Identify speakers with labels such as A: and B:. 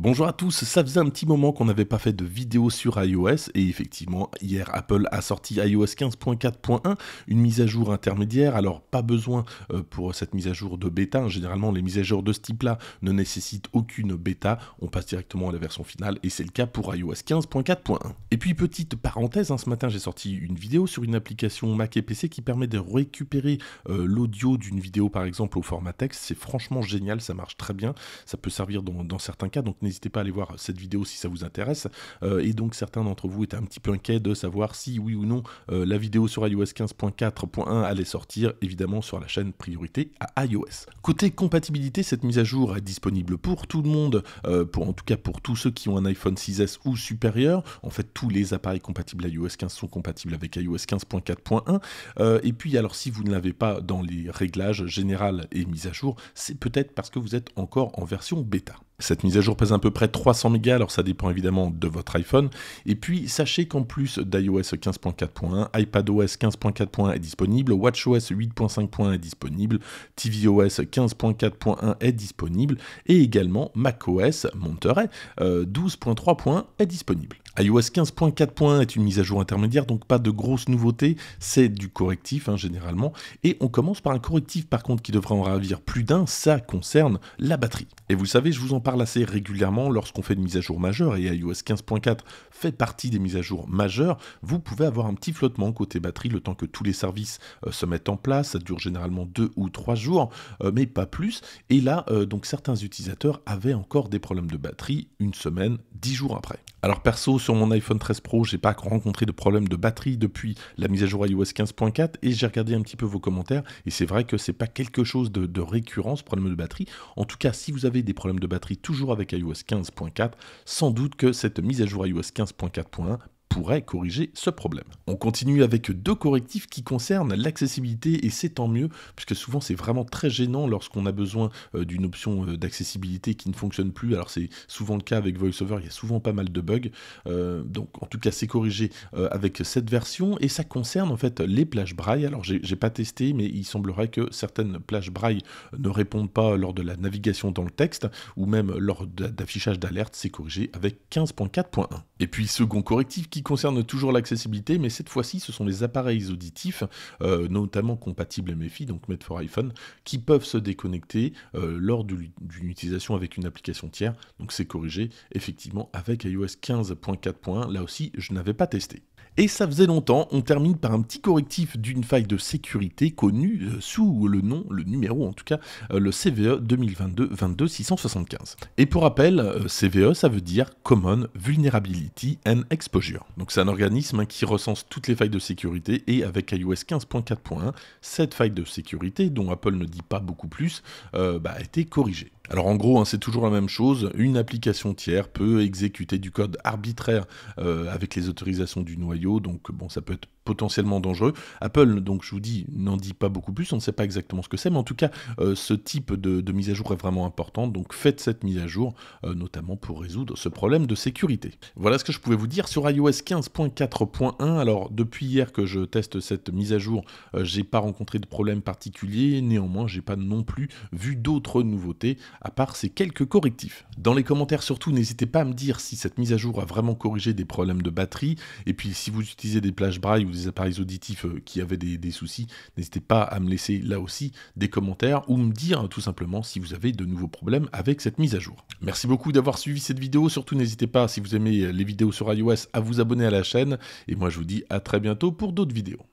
A: Bonjour à tous, ça faisait un petit moment qu'on n'avait pas fait de vidéo sur iOS et effectivement hier Apple a sorti iOS 15.4.1, une mise à jour intermédiaire, alors pas besoin euh, pour cette mise à jour de bêta, généralement les mises à jour de ce type-là ne nécessitent aucune bêta, on passe directement à la version finale et c'est le cas pour iOS 15.4.1. Et puis petite parenthèse, hein, ce matin j'ai sorti une vidéo sur une application Mac et PC qui permet de récupérer euh, l'audio d'une vidéo par exemple au format texte, c'est franchement génial, ça marche très bien, ça peut servir dans, certains cas, donc N'hésitez pas à aller voir cette vidéo si ça vous intéresse. Euh, et donc certains d'entre vous étaient un petit peu inquiets de savoir si oui ou non euh, la vidéo sur iOS 15.4.1 allait sortir, évidemment sur la chaîne priorité à iOS. Côté compatibilité, cette mise à jour est disponible pour tout le monde, euh, pour en tout cas pour tous ceux qui ont un iPhone 6S ou supérieur. En fait, tous les appareils compatibles iOS 15 sont compatibles avec iOS 15.4.1. et puis alors si vous ne l'avez pas dans les réglages générales et mise à jour, c'est peut-être parce que vous êtes encore en version bêta. Cette mise à jour pèse à peu près 300 mégas, alors ça dépend évidemment de votre iPhone. Et puis sachez qu'en plus d'iOS 15.4.1, iPadOS 15.4.1 est disponible, WatchOS 8.5.1 est disponible, tvOS 15.4.1 est disponible, et également macOS Monterey 12.3.1 euh, est disponible iOS 15.4.1 est une mise à jour intermédiaire, donc pas de grosses nouveautés, c'est du correctif hein, généralement. Et on commence par un correctif par contre qui devrait en ravir plus d'un, ça concerne la batterie. Et vous savez, je vous en parle parle assez régulièrement lorsqu'on fait une mise à jour majeure, et iOS 15.4 fait partie des mises à jour majeures, vous pouvez avoir un petit flottement côté batterie le temps que tous les services euh, se mettent en place, ça dure généralement deux ou trois jours, euh, mais pas plus, et là, euh, donc certains utilisateurs avaient encore des problèmes de batterie une semaine, dix jours après. Alors perso, sur mon iPhone 13 Pro, j'ai pas rencontré de problème de batterie depuis la mise à jour iOS 15.4 et j'ai regardé un petit peu vos commentaires et c'est vrai que c'est pas quelque chose de, de, récurrent ce problème de batterie. En tout cas, si vous avez des problèmes de batterie toujours avec iOS 15.4, sans doute que cette mise à jour iOS 15.4.1 pourrait corriger ce problème. On continue avec deux correctifs qui concernent l'accessibilité et c'est tant mieux puisque souvent c'est vraiment très gênant lorsqu'on a besoin euh, d'une option euh, d'accessibilité qui ne fonctionne plus. Alors c'est souvent le cas avec VoiceOver, il y a souvent pas mal de bugs. Euh, donc en tout cas c'est corrigé avec cette version et ça concerne en fait les plages braille. Alors j'ai pas testé mais il semblerait que certaines plages braille ne répondent pas lors de la navigation dans le texte ou même lors d'affichage d'alerte, c'est corrigé avec 15.4.1. Et puis second correctif qui concerne toujours l'accessibilité, mais cette fois-ci, ce sont les appareils auditifs, euh, notamment compatibles MFI, donc made for iPhone, qui peuvent se déconnecter euh, lors d'une utilisation avec une application tiers. Donc c'est corrigé effectivement avec iOS 15.4.1. Là aussi, je n'avais pas testé. Et ça faisait longtemps, on termine par un petit correctif d'une faille de sécurité connue euh, sous le nom, le numéro en tout cas, le CVE 2022-22675. Et pour rappel, CVE ça veut dire Common Vulnerability and Exposure. Donc c'est un organisme hein, qui recense toutes les failles de sécurité et avec iOS 15.4.1, cette faille de sécurité, dont Apple ne dit pas beaucoup plus, euh, bah, a été corrigée. Alors en gros, hein, c'est toujours la même chose. Une application tiers peut exécuter du code arbitraire euh, avec les autorisations du noyau. Donc bon, ça peut être potentiellement dangereux. Apple, donc je vous dis, n'en dit pas beaucoup plus, on ne sait pas exactement ce que c'est, mais en tout cas, euh, ce type de, mise à jour est vraiment important, donc faites cette mise à jour, euh, notamment pour résoudre ce problème de sécurité. Voilà ce que je pouvais vous dire sur iOS 15.4.1. Alors, depuis hier que je teste cette mise à jour, j'ai pas rencontré de problème particulier, néanmoins, j'ai pas non plus vu d'autres nouveautés à part ces quelques correctifs. Dans les commentaires surtout, n'hésitez pas à me dire si cette mise à jour a vraiment corrigé des problèmes de batterie, et puis si vous utilisez des plages braille ou des appareils auditifs euh, qui avaient des, des soucis, n'hésitez pas à me laisser là aussi des commentaires ou me dire hein, tout simplement si vous avez de nouveaux problèmes avec cette mise à jour. Merci beaucoup d'avoir suivi cette vidéo, surtout n'hésitez pas si vous aimez les vidéos sur iOS à vous abonner à la chaîne, et moi je vous dis à très bientôt pour d'autres vidéos.